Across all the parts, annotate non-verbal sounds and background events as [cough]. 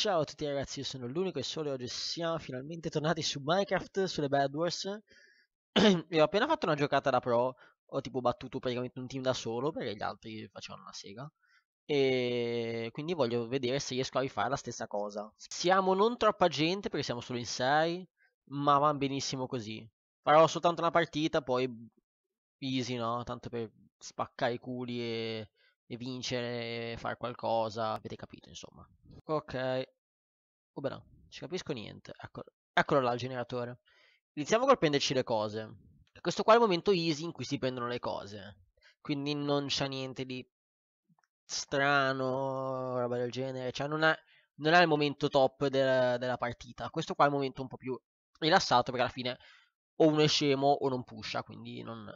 Ciao a tutti ragazzi, io sono l'unico e solo e oggi siamo finalmente tornati su Minecraft, sulle Bad Wars E [clears throat] ho appena fatto una giocata da pro, ho tipo battuto praticamente un team da solo perché gli altri facevano una sega E quindi voglio vedere se riesco a rifare la stessa cosa Siamo non troppa gente perché siamo solo in 6, ma va benissimo così Farò soltanto una partita, poi easy no, tanto per spaccare i culi e e vincere, fare qualcosa, avete capito insomma. Ok, oh beh no, ci capisco niente, eccolo, eccolo là il generatore. Iniziamo col prenderci le cose. Questo qua è il momento easy in cui si prendono le cose, quindi non c'è niente di strano, roba del genere, cioè non è, non è il momento top de della partita, questo qua è il momento un po' più rilassato perché alla fine o uno è scemo o non pusha, quindi non,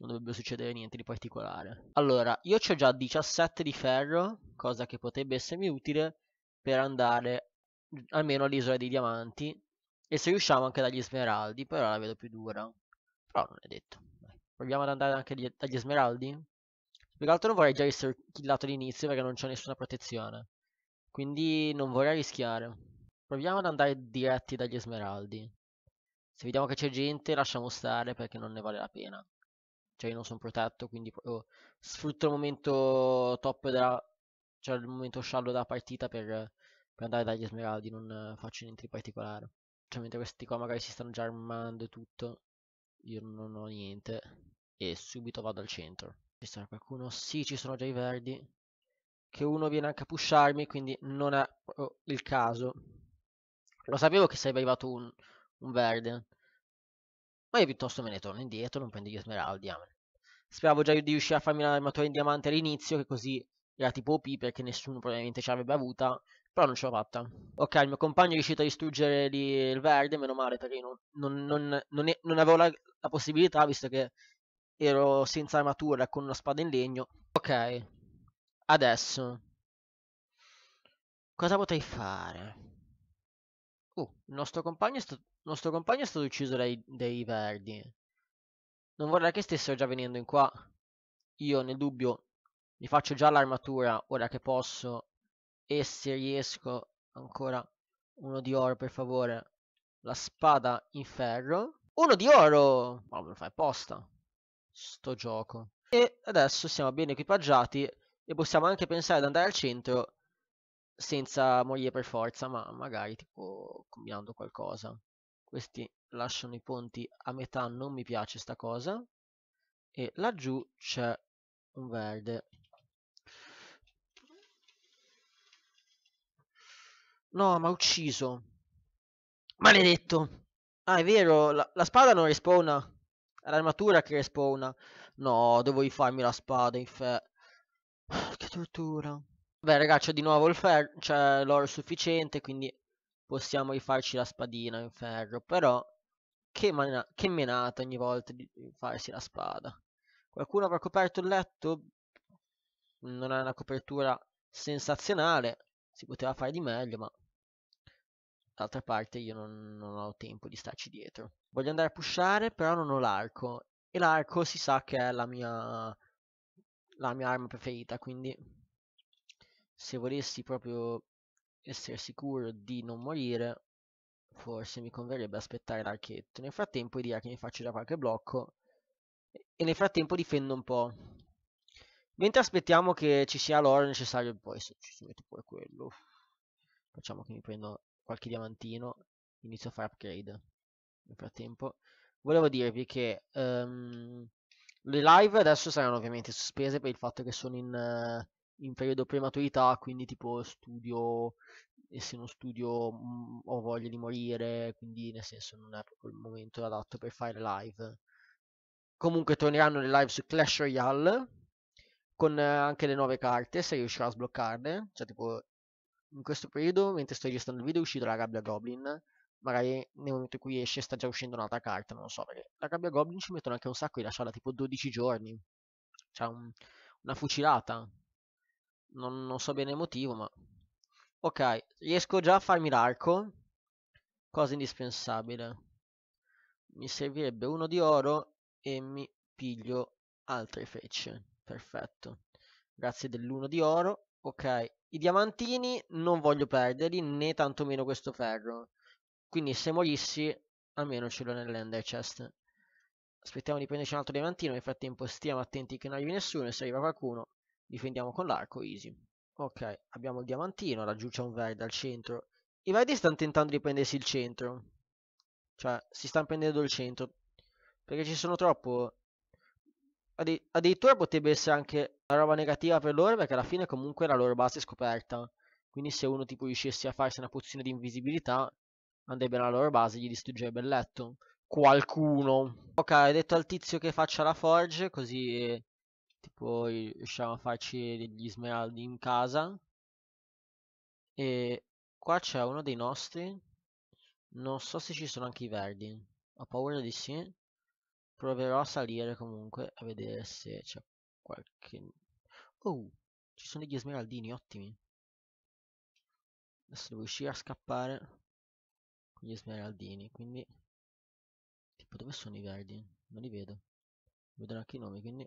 non dovrebbe succedere niente di particolare. Allora, io ho già 17 di ferro, cosa che potrebbe essermi utile per andare almeno all'isola dei diamanti e se riusciamo anche dagli smeraldi, però la vedo più dura. Però non è detto. Proviamo ad andare anche dagli smeraldi? Più che altro non vorrei già essere killato all'inizio perché non c'è nessuna protezione. Quindi non vorrei rischiare. Proviamo ad andare diretti dagli smeraldi. Se vediamo che c'è gente lasciamo stare perché non ne vale la pena cioè io non sono protetto, quindi oh, sfrutto il momento top della, cioè il momento sciallo della partita per, per andare dagli smeraldi, non faccio niente di particolare. Cioè mentre questi qua magari si stanno già armando e tutto, io non ho niente e subito vado al centro. Ci sarà qualcuno? Sì, ci sono già i verdi. Che uno viene anche a pusharmi, quindi non è oh, il caso. Lo sapevo che sarebbe arrivato un, un verde. Ma io piuttosto me ne torno indietro, non prendo gli smeraldi, amen. Speravo già di riuscire a farmi l'armatura in diamante all'inizio, che così era tipo OP perché nessuno probabilmente ce l'avrebbe avuta, però non ce l'ho fatta. Ok, il mio compagno è riuscito a distruggere il verde, meno male perché io non, non, non, non avevo la, la, possibilità visto che ero senza armatura con una spada in legno. Ok, adesso cosa potrei fare? Oh, il nostro compagno è, stato, nostro compagno è stato ucciso dai, dai Verdi. Non vorrei che stessero già venendo in qua. Io, nel dubbio, mi faccio già l'armatura ora che posso. E se riesco, ancora uno di oro, per favore. La spada in ferro. Uno di oro! Ma me lo fai apposta. Sto gioco. E adesso siamo ben equipaggiati e possiamo anche pensare ad andare al centro senza morire per forza, ma magari tipo combinando qualcosa. Questi lasciano i ponti a metà, non mi piace sta cosa. E laggiù c'è un verde. No, ma ucciso. Maledetto. Ah, è vero, la, la spada non respawna. È l'armatura che respawna. No, devo rifarmi la spada, infatti. [sighs] Che tortura. Beh ragazzi, di nuovo il ferro, c'è l'oro sufficiente, quindi possiamo rifarci la spadina in ferro, però che, che menata ogni volta di farsi la spada. Qualcuno avrà coperto il letto? Non è una copertura sensazionale, si poteva fare di meglio, ma d'altra parte io non, non, ho tempo di starci dietro. Voglio andare a pushare, però non ho l'arco. E l'arco si sa che è la mia, la mia arma preferita, quindi se volessi proprio essere sicuro di non morire forse mi converrebbe aspettare l'archetto nel frattempo idea che mi faccio da qualche blocco e nel frattempo difendo un po' mentre aspettiamo che ci sia l'oro necessario poi se ci si mette pure quello facciamo che mi prendo qualche diamantino inizio a fare upgrade nel frattempo volevo dirvi che um, le live adesso saranno ovviamente sospese per il fatto che sono in uh, in periodo prematurità, quindi tipo studio e se non studio mh, mm, ho voglia di morire, quindi nel senso non è proprio il momento adatto per fare live. Comunque torneranno le live su Clash Royale con eh, anche le nuove carte, se riuscirò a sbloccarle, cioè tipo in questo periodo, mentre sto registrando il video, è uscita la gabbia Goblin. Magari nel momento in cui esce sta già uscendo un'altra carta, non lo so, perché la gabbia Goblin ci mettono anche un sacco di lasciarla tipo 12 giorni. Cioè un, una fucilata non, non so bene il motivo, ma... Ok, riesco già a farmi l'arco, cosa indispensabile. Mi servirebbe uno di oro e mi piglio altre frecce, perfetto. Grazie dell'uno di oro, ok. I diamantini non voglio perderli, né tantomeno questo ferro. Quindi se morissi, almeno ce l'ho nell'ender chest. Aspettiamo di prenderci un altro diamantino, nel frattempo stiamo attenti che non arrivi nessuno, e se arriva qualcuno difendiamo con l'arco, easy. Ok, abbiamo il diamantino, laggiù c'è un verde al centro. I verdi stanno tentando di prendersi il centro. Cioè, si stanno prendendo il centro. Perché ci sono troppo... Addi addirittura potrebbe essere anche una roba negativa per loro, perché alla fine comunque la loro base è scoperta. Quindi se uno tipo riuscisse a farsi una pozione di invisibilità, andrebbe alla loro base e gli distruggerebbe il letto. Qualcuno. Ok, ho detto al tizio che faccia la forge, così tipo riusciamo a farci degli smeraldi in casa e qua c'è uno dei nostri non so se ci sono anche i verdi ho paura di sì proverò a salire comunque a vedere se c'è qualche oh ci sono degli smeraldini ottimi adesso devo riuscire a scappare con gli smeraldini quindi tipo dove sono i verdi non li vedo vedo anche i nomi quindi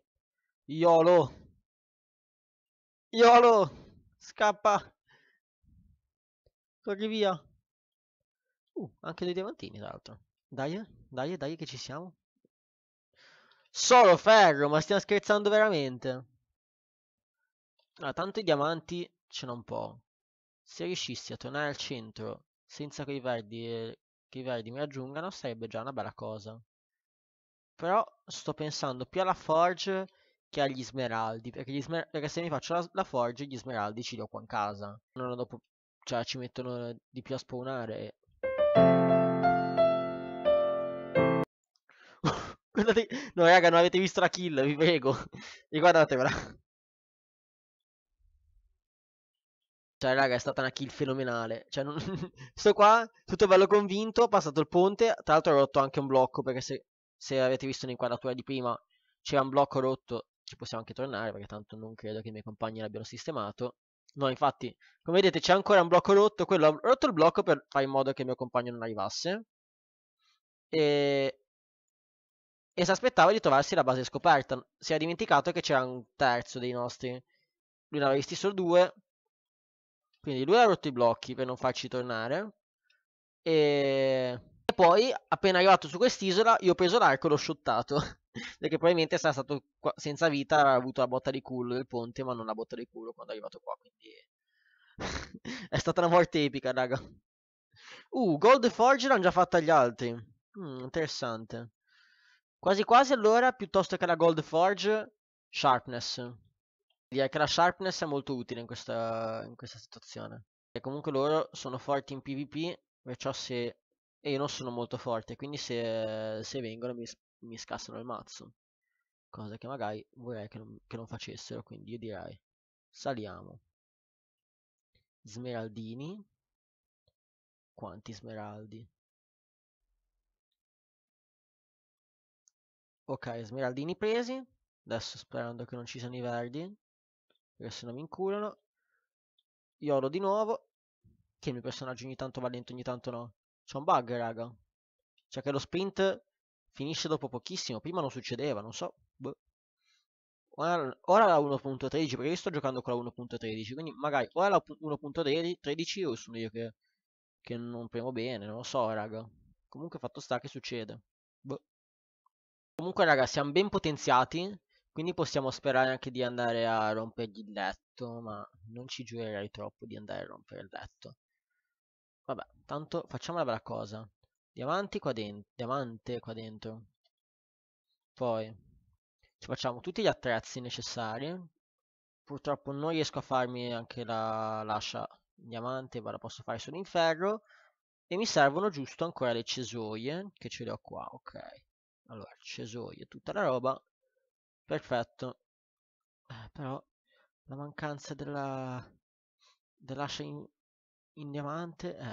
Iolo. Iolo. Scappa. Corri via. Uh, anche dei diamantini, tra l'altro. Dai, dai, dai, che ci siamo. Solo ferro, ma stiamo scherzando veramente. Allora, tanto i diamanti ce n'è un po'. Se riuscissi a tornare al centro senza che i verdi, che i verdi mi raggiungano, sarebbe già una bella cosa. Però sto pensando più alla forge che agli smeraldi, perché, gli smer- perché se mi faccio la, la forge gli smeraldi ci do qua in casa. Non dopo, cioè ci mettono di più a spawnare. [laughs] Guardate, no raga non avete visto la kill, vi prego, riguardatevela. Cioè raga è stata una kill fenomenale, cioè non... [laughs] sto qua, tutto bello convinto, ho passato il ponte, tra l'altro ho rotto anche un blocco perché se, se avete visto l'inquadratura di prima c'era un blocco rotto ci possiamo anche tornare perché tanto non credo che i miei compagni l'abbiano sistemato. No, infatti, come vedete c'è ancora un blocco rotto, quello ha rotto il blocco per fare in modo che il mio compagno non arrivasse. E... e si aspettava di trovarsi la base scoperta. Si è dimenticato che c'era un terzo dei nostri. Lui ne aveva visti solo due. Quindi lui ha rotto i blocchi per non farci tornare. E... e poi, appena arrivato su quest'isola, io ho preso l'arco e l'ho shottato. [laughs] perché probabilmente sarà stato qua, senza vita, avrà avuto la botta di culo del ponte, ma non la botta di culo quando è arrivato qua, quindi [laughs] è stata una morte epica, raga. Uh, Gold Forge l'hanno già fatta gli altri. Mm, interessante. Quasi quasi allora, piuttosto che la Gold Forge, Sharpness. Direi che la Sharpness è molto utile in questa, in questa situazione. E comunque loro sono forti in PvP, perciò se e io non sono molto forte, quindi se, se vengono mi, mi, scassano il mazzo. Cosa che magari vorrei che non, che non facessero, quindi io direi. Saliamo. Smeraldini. Quanti smeraldi? Ok, smeraldini presi. Adesso sperando che non ci siano i verdi. Perché se no mi inculano. Iolo di nuovo. Che il mio personaggio ogni tanto va lento, ogni tanto no. C'è un bug, raga. Cioè che lo sprint finisce dopo pochissimo. Prima non succedeva, non so. Boh. Ora, ora la 1.13, perché io sto giocando con la 1.13. Quindi magari ora la 1.13 o sono io che, che non premo bene. Non lo so, raga. Comunque fatto sta che succede. Boh. Comunque, raga, siamo ben potenziati. Quindi possiamo sperare anche di andare a rompergli il letto, ma non ci giurerei troppo di andare a rompere il letto. Vabbè, tanto facciamo la bella cosa. Diamanti qua dentro. Diamante qua dentro. Poi ci facciamo tutti gli attrezzi necessari. Purtroppo non riesco a farmi anche la lascia in diamante, ma la posso fare solo in ferro. E mi servono giusto ancora le cesoie, che ce le ho qua, ok. Allora, cesoie, tutta la roba. Perfetto. Eh, però la mancanza della... dell'ascia in in diamante, eh,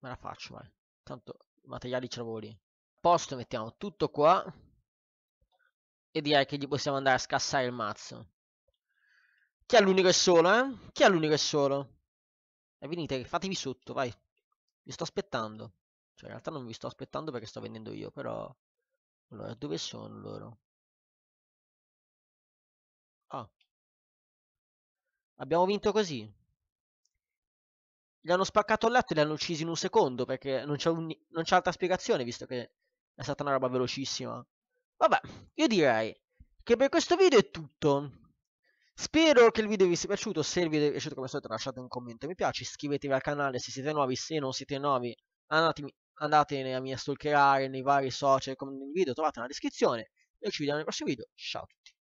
me la faccio vai. Tanto materiali ce lavori lì. Posto mettiamo tutto qua. E direi che gli possiamo andare a scassare il mazzo. Chi è l'unico e solo, eh? Chi è l'unico e solo? E eh, venite, fatevi sotto, vai. Vi sto aspettando. Cioè, in realtà non vi sto aspettando perché sto vendendo io, però... Allora, dove sono loro? Ah. Abbiamo vinto così gli hanno spaccato il letto e li hanno uccisi in un secondo perché non c'è, un, non c'è altra spiegazione visto che è stata una roba velocissima. Vabbè, io direi che per questo video è tutto. Spero che il video vi sia piaciuto, se il video vi è piaciuto come al solito lasciate un commento mi piace, iscrivetevi al canale se siete nuovi, se non siete nuovi andatemi, andate a mia stalkerare nei vari social come nel video, trovate nella descrizione. E ci vediamo nel prossimo video, ciao a tutti.